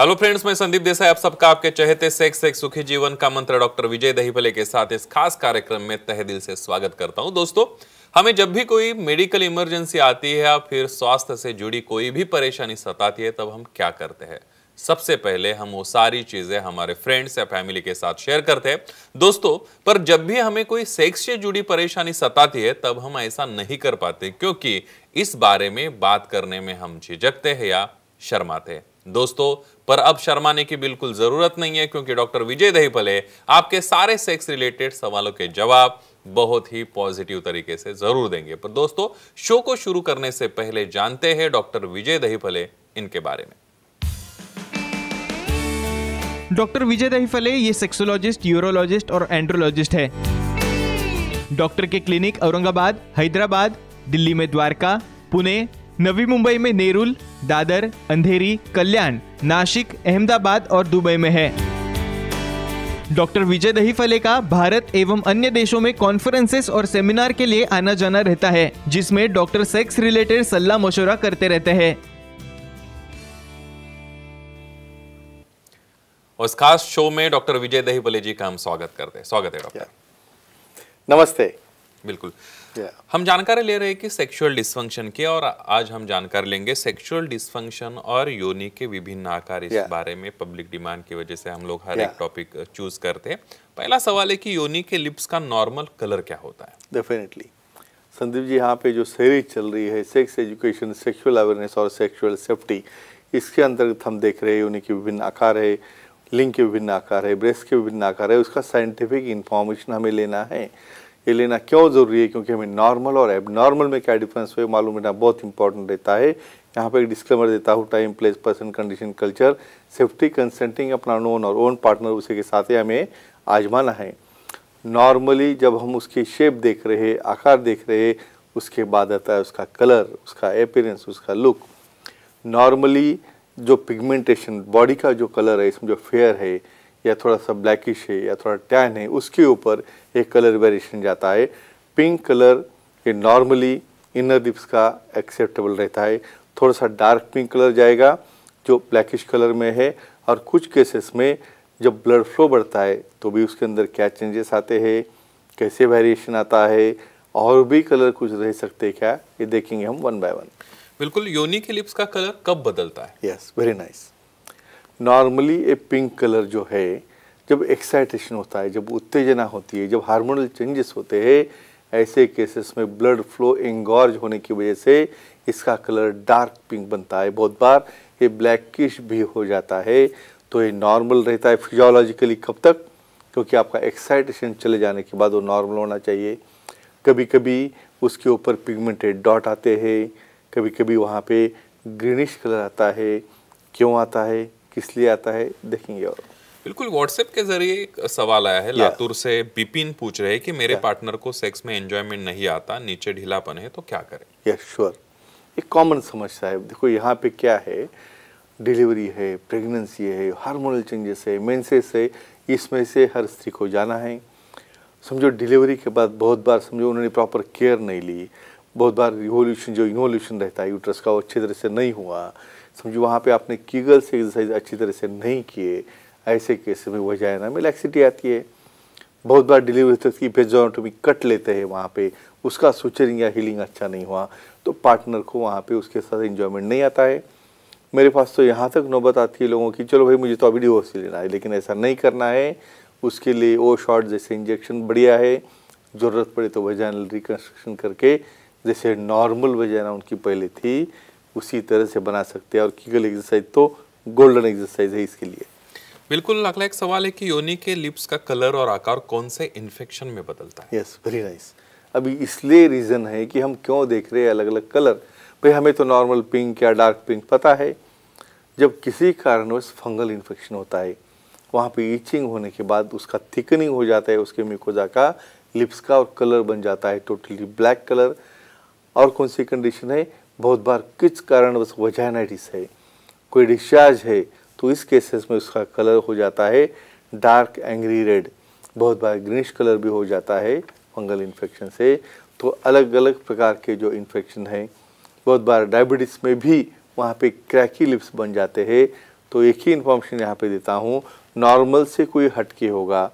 Hello friends मैं संदीप देसाई आप सबका आपके चहेते सेक्स एक सुखी जीवन का मंत्र डॉक्टर विजय दहीपले के साथ इस खास कार्यक्रम में तहे दिल से स्वागत करता हूं दोस्तों हमें जब भी कोई मेडिकल इमरजेंसी आती है या फिर स्वास्थ्य से जुड़ी कोई भी परेशानी सताती है तब हम क्या करते हैं सबसे पहले हम वो सारी चीज़ें हमारे फ्रेंड्स या फैमिली के साथ शेयर करते हैं दोस्तों पर जब भी हमें कोई सेक्स से जुड़ी परेशानी सताती है तब हम ऐसा नहीं कर पाते क्योंकि इस बारे में बात करने में हम झिझकते हैं या शर्माते हैं दोस्तों पर अब शर्माने की बिल्कुल जरूरत नहीं है क्योंकि डॉक्टर विजय दहीपले आपके सारे सेक्स रिलेटेड सवालों के जवाब बहुत ही पॉजिटिव तरीके से जरूर देंगे पर दोस्तों शो को शुरू करने से पहले जानते हैं डॉक्टर विजय दहीपले इनके बारे में डॉक्टर विजय दहीफले ये सेक्सोलॉजिस्ट यूरोलॉजिस्ट और एंड्रोलॉजिस्ट है डॉक्टर के क्लिनिक औरंगाबाद हैदराबाद दिल्ली में द्वारका पुणे नवी मुंबई में नेरुल दादर अंधेरी कल्याण नासिक अहमदाबाद और दुबई में है डॉक्टर विजय दहीफले का भारत एवं अन्य देशों में कॉन्फ्रेंसेस और सेमिनार के लिए आना जाना रहता है जिसमें डॉक्टर सेक्स रिलेटेड सलाह मशुरा करते रहते हैं उस खास शो में डॉक्टर विजय फले जी का हम स्वागत करते हैं स्वागत है डॉक्टर नमस्ते बिल्कुल हम जानकारी ले रहे हैं कि सेक्सुअल डिस्फंक्शन के और आज हम जानकारी लेंगे सेक्सुअल डिस्फंक्शन और योनि के विभिन्न आकार इस yeah. बारे में पब्लिक डिमांड की वजह से हम लोग हर yeah. एक टॉपिक चूज करते हैं पहला सवाल है कि योनि के लिप्स का नॉर्मल कलर क्या होता है डेफिनेटली संदीप जी यहाँ पे जो सीरीज चल रही है सेक्स एजुकेशन सेक्सुअल अवेयरनेस और सेक्सुअल सेफ्टी इसके अंतर्गत हम देख रहे हैं योनि के विभिन्न आकार है लिंग के विभिन्न आकार है ब्रेस्ट के विभिन्न आकार है उसका साइंटिफिक इन्फॉर्मेशन हमें लेना है ये लेना क्यों ज़रूरी है क्योंकि हमें नॉर्मल और एबनॉर्मल में क्या डिफरेंस है मालूम लेना बहुत इंपॉर्टेंट रहता है यहाँ पर एक डिस्क्लेमर देता हूँ time place person condition culture safety consenting अपना नोन और ओन पार्टनर उसी के साथ ही हमें आजमाना है नॉर्मली जब हम उसकी शेप देख रहे आकार देख रहे उसके बाद आता है उसका कलर उसका अपेरेंस उसका लुक नॉर्मली जो पिगमेंटेशन बॉडी का जो कलर है इसमें जो फेयर है या थोड़ा सा ब्लैकिश है या थोड़ा टैन है उसके ऊपर एक कलर वेरिएशन जाता है पिंक कलर ये नॉर्मली इनर लिप्स का एक्सेप्टेबल रहता है थोड़ा सा डार्क पिंक कलर जाएगा जो ब्लैकिश कलर में है और कुछ केसेस में जब ब्लड फ्लो बढ़ता है तो भी उसके अंदर क्या चेंजेस आते हैं कैसे वेरिएशन आता है और भी कलर कुछ रह सकते क्या ये देखेंगे हम वन बाय वन बिल्कुल योनी के लिप्स का कलर कब बदलता है यस वेरी नाइस नॉर्मली ये पिंक कलर जो है जब एक्साइटेशन होता है जब उत्तेजना होती है जब हार्मोनल चेंजेस होते हैं ऐसे केसेस में ब्लड फ्लो एंगॉर्ज होने की वजह से इसका कलर डार्क पिंक बनता है बहुत बार ये किश भी हो जाता है तो ये नॉर्मल रहता है फिजोलॉजिकली कब तक क्योंकि आपका एक्साइटेशन चले जाने के बाद वो नॉर्मल होना चाहिए कभी कभी उसके ऊपर पिगमेंटेड डॉट आते हैं कभी कभी वहाँ पे ग्रीनिश कलर आता है क्यों आता है किस लिए आता है देखेंगे और बिल्कुल व्हाट्सएप के जरिए एक सवाल आया है लातूर से बिपिन पूछ रहे हैं कि मेरे पार्टनर को सेक्स में एंजॉयमेंट नहीं आता नीचे ढीलापन है तो क्या करें यस yeah, श्योर sure. एक कॉमन समस्या है देखो यहाँ पे क्या है डिलीवरी है प्रेगनेंसी है हार्मोनल चेंजेस है मेन्सेस है इसमें से हर स्त्री को जाना है समझो डिलीवरी के बाद बहुत बार समझो उन्होंने प्रॉपर केयर नहीं ली बहुत बार रिवोल्यूशन जो इन्वोल्यूशन रहता है यूट्रस का वो अच्छी तरह से नहीं हुआ समझो वहाँ पे आपने कीगल से एक्सरसाइज अच्छी तरह से नहीं किए ऐसे केस में वजह ना मिलेक्सिटी आती है बहुत बार डिलीवरी तक की फेजोनाटोमी कट लेते हैं वहाँ पे उसका सुचरिंग या हीलिंग अच्छा नहीं हुआ तो पार्टनर को वहाँ पे उसके साथ इन्जॉयमेंट नहीं आता है मेरे पास तो यहाँ तक नौबत आती है लोगों की चलो भाई मुझे तो अभी डिवोर्स लेना है लेकिन ऐसा नहीं करना है उसके लिए ओ शॉर्ट जैसे इंजेक्शन बढ़िया है ज़रूरत पड़े तो वजह रिकन्स्ट्रक्शन करके जैसे नॉर्मल वजह उनकी पहले थी उसी तरह से बना सकते हैं और कीगल एक्सरसाइज तो गोल्डन एक्सरसाइज है इसके लिए बिल्कुल अगला एक सवाल है कि योनि के लिप्स का कलर और आकार कौन से इन्फेक्शन में बदलता है यस वेरी नाइस अभी इसलिए रीज़न है कि हम क्यों देख रहे हैं अलग अलग कलर भाई हमें तो नॉर्मल पिंक या डार्क पिंक पता है जब किसी कारणवश फंगल इन्फेक्शन होता है वहाँ पे ईचिंग होने के बाद उसका थिकनिंग हो जाता है उसके मिकोजा का लिप्स का और कलर बन जाता है टोटली ब्लैक कलर और कौन सी कंडीशन है बहुत बार किस कारणवश वजाइनाइटिस है कोई डिस्चार्ज है तो इस केसेस में उसका कलर हो जाता है डार्क एंग्री रेड बहुत बार ग्रीनिश कलर भी हो जाता है फंगल इन्फेक्शन से तो अलग अलग प्रकार के जो इन्फेक्शन हैं बहुत बार डायबिटीज़ में भी वहाँ पे क्रैकी लिप्स बन जाते हैं तो एक ही इन्फॉर्मेशन यहाँ पे देता हूँ नॉर्मल से कोई हटके होगा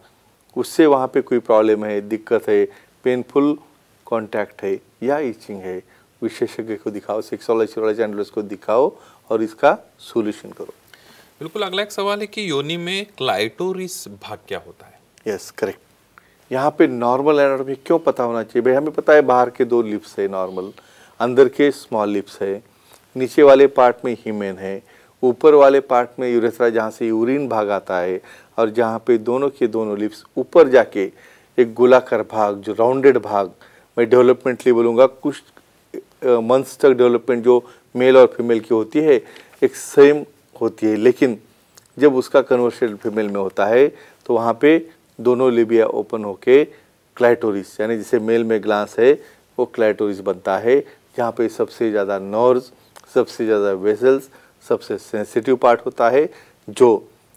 उससे वहाँ पे कोई प्रॉब्लम है दिक्कत है पेनफुल कॉन्टैक्ट है या इचिंग है विशेषज्ञ को दिखाओ सेक्सोलॉजी वाले चैनल्स को दिखाओ और इसका सोल्यूशन करो बिल्कुल अगला एक सवाल है कि योनि में क्लाइटोरिस भाग क्या होता है यस yes, करेक्ट यहाँ पे नॉर्मल एनाटॉमी क्यों पता होना चाहिए भाई हमें पता है बाहर के दो लिप्स है नॉर्मल अंदर के स्मॉल लिप्स है नीचे वाले पार्ट में हीमेन है ऊपर वाले पार्ट में यूरेथ्रा जहाँ से यूरिन भाग आता है और जहाँ पे दोनों के दोनों लिप्स ऊपर जाके एक गोलाकार भाग जो राउंडेड भाग मैं डेवलपमेंटली बोलूँगा कुछ मंथ्स तक डेवलपमेंट जो मेल और फीमेल की होती है एक सेम होती है लेकिन जब उसका कन्वर्शन फीमेल में होता है तो वहाँ पे दोनों लिबिया ओपन होके क्लाइटोरिस यानी जैसे मेल में ग्लास है वो क्लाइटोरिस बनता है जहाँ पे सबसे ज़्यादा नर्व्स सबसे ज़्यादा वेसल्स सबसे सेंसिटिव पार्ट होता है जो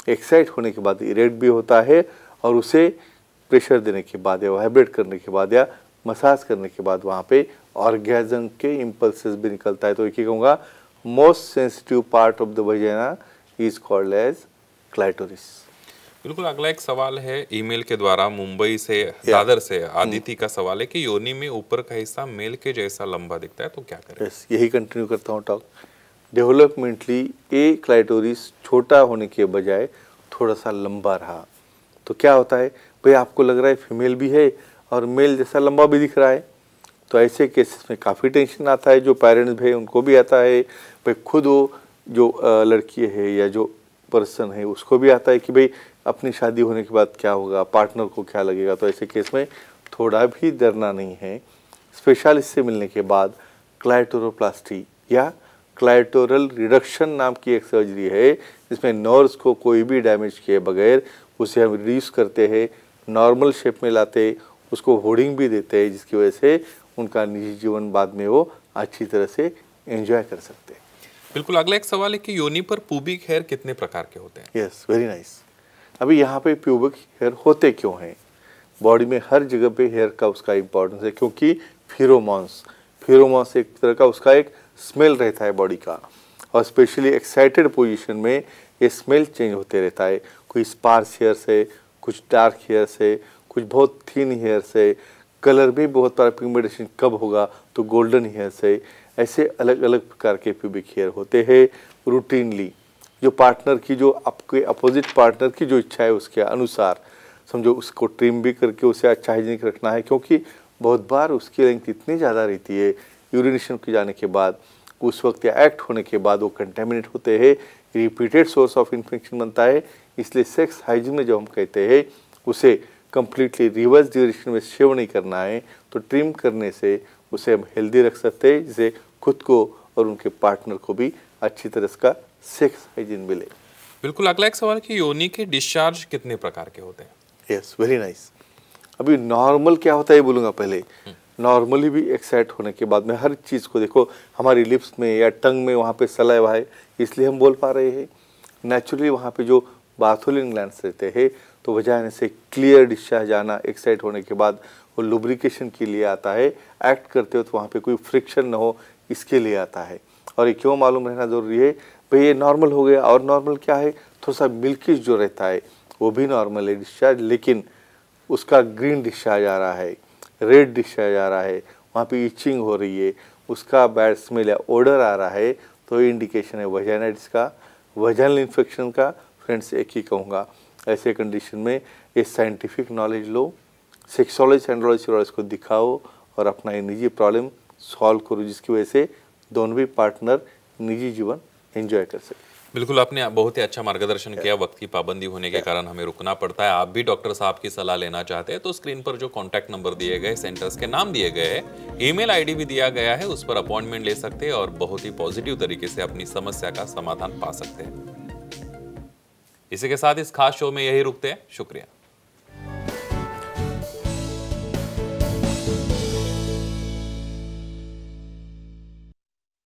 एक्साइट होने के बाद इरेक्ट भी होता है और उसे प्रेशर देने के बाद या वाइब्रेट करने के बाद या मसाज करने के बाद वहाँ पे ऑर्गेजम के इम्पल्सिस भी निकलता है तो एक ही कहूँगा most sensitive part of the vagina is called as clitoris बिल्कुल अगला एक सवाल है ईमेल के द्वारा मुंबई से दादर से hmm। आदिति का सवाल है कि योनि में ऊपर का हिस्सा मेल के जैसा लंबा दिखता है तो क्या करें yes, यही कंटिन्यू करता हूँ टॉक डेवलपमेंटली ए क्लाइटोरिस छोटा होने के बजाय थोड़ा सा लंबा रहा तो क्या होता है भाई आपको लग रहा है फीमेल भी है और मेल जैसा लंबा भी दिख रहा है तो ऐसे केसेस में काफ़ी टेंशन आता है जो पेरेंट्स है उनको भी आता है भाई खुद वो जो लड़की है या जो पर्सन है उसको भी आता है कि भाई अपनी शादी होने के बाद क्या होगा पार्टनर को क्या लगेगा तो ऐसे केस में थोड़ा भी डरना नहीं है स्पेशलिस्ट से मिलने के बाद क्लाइटोरोप्लास्टी या क्लाइटोरल रिडक्शन नाम की एक सर्जरी है जिसमें नर्व्स को कोई भी डैमेज किए बगैर उसे हम रिड्यूस करते हैं नॉर्मल शेप में लाते उसको होर्डिंग भी देते हैं जिसकी वजह से उनका निजी जीवन बाद में वो अच्छी तरह से एंजॉय कर सकते हैं बिल्कुल अगला एक सवाल है कि योनि पर पूबिक हेयर कितने प्रकार के होते हैं यस वेरी नाइस अभी यहाँ पे प्यूबिक हेयर होते क्यों हैं बॉडी में हर जगह पे हेयर का उसका इम्पोर्टेंस है क्योंकि फिरोमॉन्स फिरोमॉन्स एक तरह का उसका एक स्मेल रहता है बॉडी का और स्पेशली एक्साइटेड पोजिशन में ये स्मेल चेंज होते रहता है कोई स्पार्स हेयर से कुछ डार्क हेयर से कुछ बहुत थीन हेयर से कलर भी बहुत सारा पिगमेंटेशन कब होगा तो गोल्डन हेयर से ऐसे अलग अलग प्रकार के प्यूबिक हेयर होते हैं रूटीनली जो पार्टनर की जो आपके अपोजिट पार्टनर की जो इच्छा है उसके अनुसार समझो उसको ट्रिम भी करके उसे अच्छा हाइजीनिक रखना है क्योंकि बहुत बार उसकी लेंथ इतनी ज़्यादा रहती है यूरिनेशन के जाने के बाद उस वक्त या एक्ट होने के बाद वो कंटेमिनेट होते हैं रिपीटेड सोर्स ऑफ इन्फेक्शन बनता है इसलिए सेक्स हाइजीन में जो हम कहते हैं उसे कम्प्लीटली रिवर्स ड्यूरेशन में शेव नहीं करना है तो ट्रिम करने से उसे हम हेल्दी रख सकते हैं जिसे खुद को और उनके पार्टनर को भी अच्छी तरह का सेक्स हाइजीन मिले बिल्कुल अगला एक सवाल कि योनि के डिस्चार्ज कितने प्रकार के होते हैं यस वेरी नाइस अभी नॉर्मल क्या होता है बोलूँगा पहले नॉर्मली हम्म। भी एक्साइट होने के बाद में हर चीज़ को देखो हमारी लिप्स में या टंग में वहाँ पे सलाइवा है इसलिए हम बोल पा रहे हैं नेचुरली वहाँ पे जो बाथोलिन ग्लैंड रहते हैं तो वजाइन से क्लियर डिस्चार्ज आना एक्साइट होने के बाद वो लुब्रिकेशन के लिए आता है एक्ट करते हो तो वहाँ पे कोई फ्रिक्शन ना हो इसके लिए आता है और ये क्यों मालूम रहना ज़रूरी है भाई ये नॉर्मल हो गया और नॉर्मल क्या है थोड़ा सा मिल्किश जो रहता है वो भी नॉर्मल है डिस्चार्ज लेकिन उसका ग्रीन डिस्चार्ज आ रहा है रेड डिस्चार्ज आ रहा है वहाँ पे इचिंग हो रही है उसका बैड स्मेल या ओडर आ रहा है तो इंडिकेशन है वजाइनाइट्स का वजाइनल इन्फेक्शन का फ्रेंड्स एक ही कहूँगा ऐसे कंडीशन में ये साइंटिफिक नॉलेज लो सेक्सोलॉजिस्ट और इसको दिखाओ और अपना ये निजी प्रॉब्लम सॉल्व करो जिसकी वजह से दोनों भी पार्टनर निजी जीवन एंजॉय कर सके बिल्कुल आपने बहुत ही अच्छा मार्गदर्शन किया वक्त की पाबंदी होने के कारण हमें रुकना पड़ता है आप भी डॉक्टर साहब की सलाह लेना चाहते हैं तो स्क्रीन पर जो कॉन्टैक्ट नंबर दिए गए सेंटर्स के नाम दिए गए हैं ईमेल आईडी भी दिया गया है उस पर अपॉइंटमेंट ले सकते हैं और बहुत ही पॉजिटिव तरीके से अपनी समस्या का समाधान पा सकते हैं इसी के साथ इस खास शो में यही रुकते हैं शुक्रिया